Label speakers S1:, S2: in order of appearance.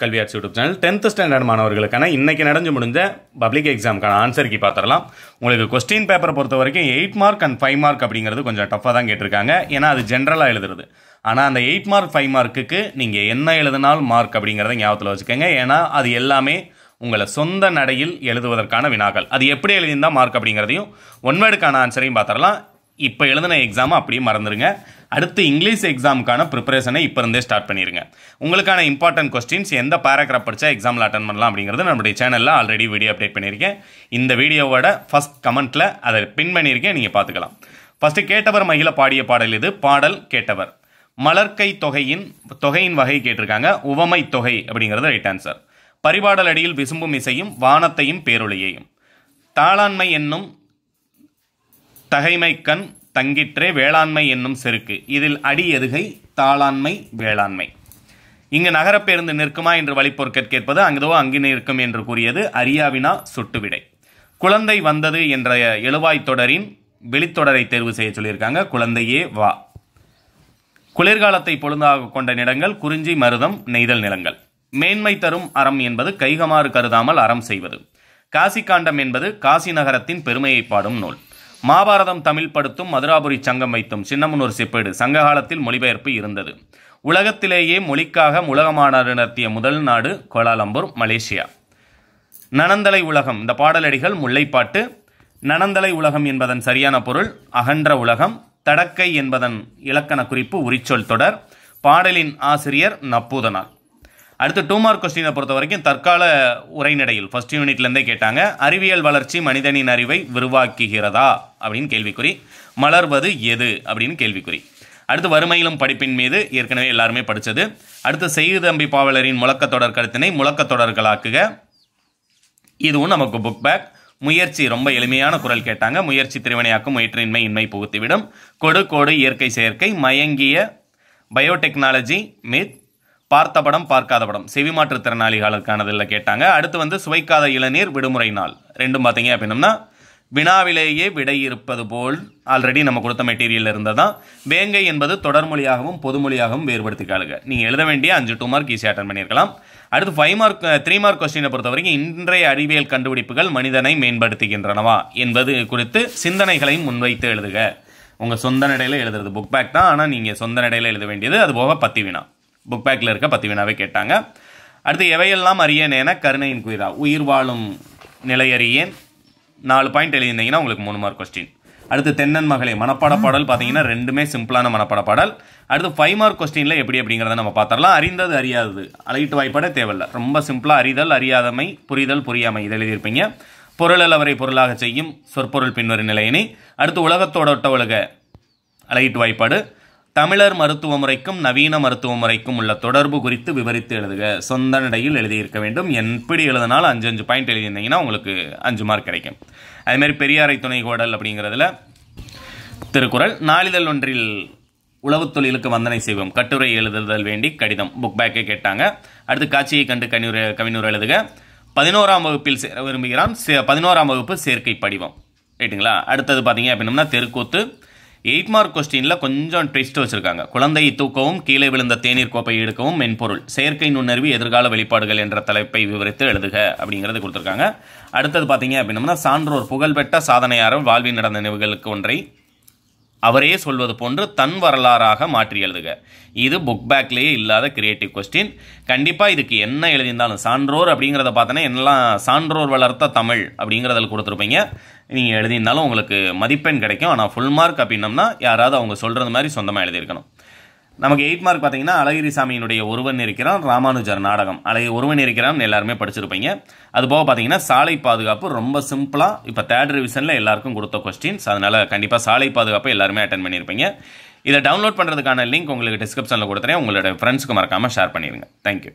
S1: கல்வியாட்சி YouTube channel tenth standard மாணவர்களுக்கான இன்னைக்கு நடந்து முடிஞ்ச பப்ளிக் எக்ஸாமுக்கான ஆன்சருக்கு பார்த்துடலாம் உங்களுக்கு கொஸ்டின் பேப்பரை பொறுத்த வரைக்கும் eight mark and five mark அப்படிங்கிறது கொஞ்சம் டஃப்பாக தான் கேட்டிருக்காங்க ஏன்னா அது ஜென்ரலாக எழுதுறது ஆனால் அந்த எயிட் மார்க் ஃபைவ் மார்க்குக்கு நீங்கள் என்ன எழுதினால் மார்க் அப்படிங்கிறத ஞாபகத்தில் வச்சுக்கோங்க ஏன்னா அது எல்லாமே உங்களை சொந்த நடையில் எழுதுவதற்கான வினாக்கள் அது எப்படி எழுதியிருந்தால் மார்க் அப்படிங்கிறதையும் ஒன்வேடுக்கான ஆன்சரையும் பார்த்துடலாம் இப்போ எழுதின எக்ஸாமும் அப்படியே மறந்துடுங்க அடுத்து இங்கிலீஷ் எக்ஸாமுக்கான ப்ரிப்பரேஷனை இப்போ இருந்தே ஸ்டார்ட் பண்ணிடுங்க உங்களுக்கான இம்பார்ட்டன்ட் கொஸ்டின்ஸ் எந்த பேராகிராஃப் படித்தா எக்ஸாமில் அட்டன் பண்ணலாம் அப்படிங்கிறது நம்முடைய சேனலில் ஆல்ரெடி வீடியோ அப்டேட் பண்ணியிருக்கேன் இந்த வீடியோவோட ஃபஸ்ட் கமெண்ட்டில் அதை பின் பண்ணியிருக்கேன் நீங்கள் பார்த்துக்கலாம் ஃபஸ்ட்டு கேட்டவர் மகிழ பாடிய பாடல் இது பாடல் கேட்டவர் மலர்க்கை தொகையின் தொகையின் வகை கேட்டிருக்காங்க உவமை தொகை அப்படிங்கிறது ரைட் ஆன்சர் பரிபாடல் அடியில் விசும்பும் இசையும் வானத்தையும் பேரொழியையும் தாளாண்மை என்னும் தகைமைக்கண் தங்கிற்றே வேளாண்மை என்னும் செருக்கு இதில் அடி எதுகை தாளாண்மை வேளாண்மை இங்கு நகரப்பேருந்து நிற்குமா என்று வழிபொருட்கள் கேட்பது அங்குதோ அங்கு நிற்கும் என்று கூறியது அரியாவினா சுட்டுவிடை குழந்தை வந்தது என்ற எழுவாய் தொடரின் வெளித்தொடரை தேர்வு செய்ய சொல்லியிருக்காங்க குழந்தையே வா குளிர்காலத்தை பொழுதாக கொண்ட நிலங்கள் குறிஞ்சி மருதம் நெய்தல் நிலங்கள் மேன்மை தரும் அறம் என்பது கைகமாறு கருதாமல் அறம் செய்வது காசி காண்டம் என்பது காசி நகரத்தின் பெருமையை பாடும் நூல் மாபாரதம் தமிழ் படுத்தும் மதுராபுரி சங்கம் வைத்தும் சின்னமனூர் செப்பேடு சங்ககாலத்தில் மொழிபெயர்ப்பு இருந்தது உலகத்திலேயே மொழிக்காக உலகமானார் நடத்திய முதல் நாடு கோலாலம்பூர் மலேசியா நனந்தலை உலகம் இந்த பாடலடிகள் முல்லைப்பாட்டு நனந்தலை உலகம் என்பதன் சரியான பொருள் அகன்ற உலகம் தடக்கை என்பதன் இலக்கண குறிப்பு உரிச்சொல் தொடர் பாடலின் ஆசிரியர் நப்பூதனார் அடுத்து டூ மார்க் கொஸ்டினை பொறுத்த வரைக்கும் தற்கால உரைநடையில் ஃபஸ்ட் யூனிட்லேருந்தே கேட்டாங்க அறிவியல் வளர்ச்சி மனிதனின் அறிவை விரிவாக்குகிறதா அப்படின்னு கேள்விக்குறி மலர்வது எது அப்படின்னு கேள்விக்குறி அடுத்து வறுமையிலும் படிப்பின் மீது ஏற்கனவே எல்லாருமே படித்தது அடுத்து தம்பி பாவலரின் முழக்க தொடர் கருத்தினை முழக்க தொடர்களாக்குக இதுவும் நமக்கு புக் பேக் முயற்சி ரொம்ப எளிமையான குரல் கேட்டாங்க முயற்சி திருவினையாக்கும் முயற்றின்மை இன்மை புகுத்திவிடும் கொடு கோடு இயற்கை செயற்கை மயங்கிய பயோடெக்னாலஜி மித் பார்த்த படம் பார்க்காத படம் செவி இல்லை கேட்டாங்க அடுத்து வந்து சுவைக்காத இளநீர் விடுமுறை நாள் ரெண்டும் பார்த்தீங்க அப்படின்னம்னா வினாவிலேயே விடை இருப்பது போல் ஆல்ரெடி நம்ம கொடுத்த மெட்டீரியல் இருந்தால் தான் வேங்கை என்பது தொடர்மொழியாகவும் பொதுமொழியாகவும் வேறுபடுத்தி காலுங்க நீங்கள் எழுத வேண்டிய அஞ்சு டூ மார்க் ஈஸியாக அட்டன் பண்ணியிருக்கலாம் அடுத்து ஃபைவ் மார்க் த்ரீ மார்க் கொஸ்டினை பொறுத்த வரைக்கும் இன்றைய அறிவியல் கண்டுபிடிப்புகள் மனிதனை மேம்படுத்துகின்றனவா என்பது குறித்து சிந்தனைகளை முன்வைத்து எழுதுக உங்கள் சொந்த நடையில் எழுதுறது புக் பேக் தான் ஆனால் நீங்கள் சொந்த நடையில் எழுத வேண்டியது அதுபோக பத்தி வினா புக் பேக்கில் இருக்க பத்து வினாவே கேட்டாங்க அடுத்து எவையெல்லாம் அறியேன் என கருணையின் குயிரா உயிர் வாழும் நிலை அறியேன் நாலு பாயிண்ட் எழுதியிருந்தீங்கன்னா உங்களுக்கு மூணு மார்க் கொஸ்டின் அடுத்து தென்னன் மகளே மனப்பாட பாடல் பார்த்தீங்கன்னா ரெண்டுமே சிம்பிளான மனப்பாட பாடல் அடுத்து ஃபைவ் மார்க் கொஸ்டினில் எப்படி அப்படிங்கிறத நம்ம பார்த்துடலாம் அறிந்தது அறியாதது அழகிட்டு வாய்ப்பாடே தேவையில்லை ரொம்ப சிம்பிளாக அறிதல் அறியாதமை புரிதல் புரியாமை இதை எழுதியிருப்பீங்க பொருளல் அவரை பொருளாக செய்யும் சொற்பொருள் பின்வரும் நிலையினை அடுத்து உலகத்தோட ஒட்ட உலக அழகிட்டு வாய்ப்பாடு தமிழர் மருத்துவ முறைக்கும் நவீன மருத்துவ முறைக்கும் உள்ள தொடர்பு குறித்து விவரித்து எழுதுக சொந்த நடையில் எழுதியிருக்க வேண்டும் எப்படி எழுதினாலும் அஞ்சு அஞ்சு பாயிண்ட் எழுதியிருந்தீங்கன்னா உங்களுக்கு அஞ்சு மார்க் கிடைக்கும் அதேமாதிரி பெரியாரை துணை கோடல் அப்படிங்கிறதுல திருக்குறள் நாளிதழ் ஒன்றில் உளவு தொழிலுக்கு வந்தனை செய்வோம் கட்டுரை எழுதுதல் வேண்டி கடிதம் புக் பேக்கை கேட்டாங்க அடுத்து காட்சியை கண்டு கவிஞர் கவிஞர் எழுதுக பதினோராம் வகுப்பில் சேர விரும்புகிறான் பதினோராம் வகுப்பு சேர்க்கை படிவம் ரைட்டுங்களா அடுத்தது பார்த்தீங்க அப்படின்னம்னா தெருக்கூத்து எயிட் மார்க் கொஸ்டினில் கொஞ்சம் ட்விஸ்ட் வச்சுருக்காங்க குழந்தையை தூக்கவும் கீழே விழுந்த தேநீர் கோப்பை எடுக்கவும் மென்பொருள் செயற்கை நுண்ணறிவு எதிர்கால வெளிப்பாடுகள் என்ற தலைப்பை விவரித்து எழுதுக அப்படிங்கிறது கொடுத்துருக்காங்க அடுத்தது பார்த்தீங்க அப்படின்னம்னா சான்றோர் புகழ்பெற்ற சாதனையாரம் வாழ்வில் நடந்த நிகழ்வுகளுக்கு ஒன்றை அவரே சொல்வது போன்று தன் வரலாறாக மாற்றி எழுதுக இது புக் பேக்லேயே இல்லாத கிரியேட்டிவ் கொஸ்டின் கண்டிப்பாக இதுக்கு என்ன எழுதியிருந்தாலும் சான்றோர் அப்படிங்கிறத பார்த்தோன்னா என்னெல்லாம் சான்றோர் வளர்த்த தமிழ் அப்படிங்கிறதில் கொடுத்துருப்பீங்க நீங்கள் எழுதியிருந்தாலும் உங்களுக்கு மதிப்பெண் கிடைக்கும் ஆனால் ஃபுல் மார்க் அப்படின்னம்னா யாராவது அவங்க சொல்கிறது மாதிரி சொந்தமாக எழுதியிருக்கணும் நமக்கு எயிட் மார்க் பார்த்தீங்கன்னா அழகிரி சாமியினுடைய ஒருவன் இருக்கிறான் ராமானுஜர் நாடகம் அழகி ஒருவன் இருக்கிறான் எல்லாருமே படிச்சிருப்பீங்க அது போக பார்த்தீங்கன்னா சாலை பாதுகாப்பு ரொம்ப சிம்பிளாக இப்போ தேர்ட் ரிவிஷனில் எல்லாருக்கும் கொடுத்த கொஸ்டின்ஸ் அதனால் கண்டிப்பாக சாலை பாதுகாப்பை எல்லாருமே அட்டன் பண்ணியிருப்பீங்க இதை டவுன்லோட் பண்ணுறதுக்கான லிங்க் உங்களுக்கு டிஸ்கிரிப்ஷனில் கொடுத்துறேன் உங்களோட ஃப்ரெண்ட்ஸுக்கு மறக்காமல் ஷேர் பண்ணிடுங்க தேங்க்யூ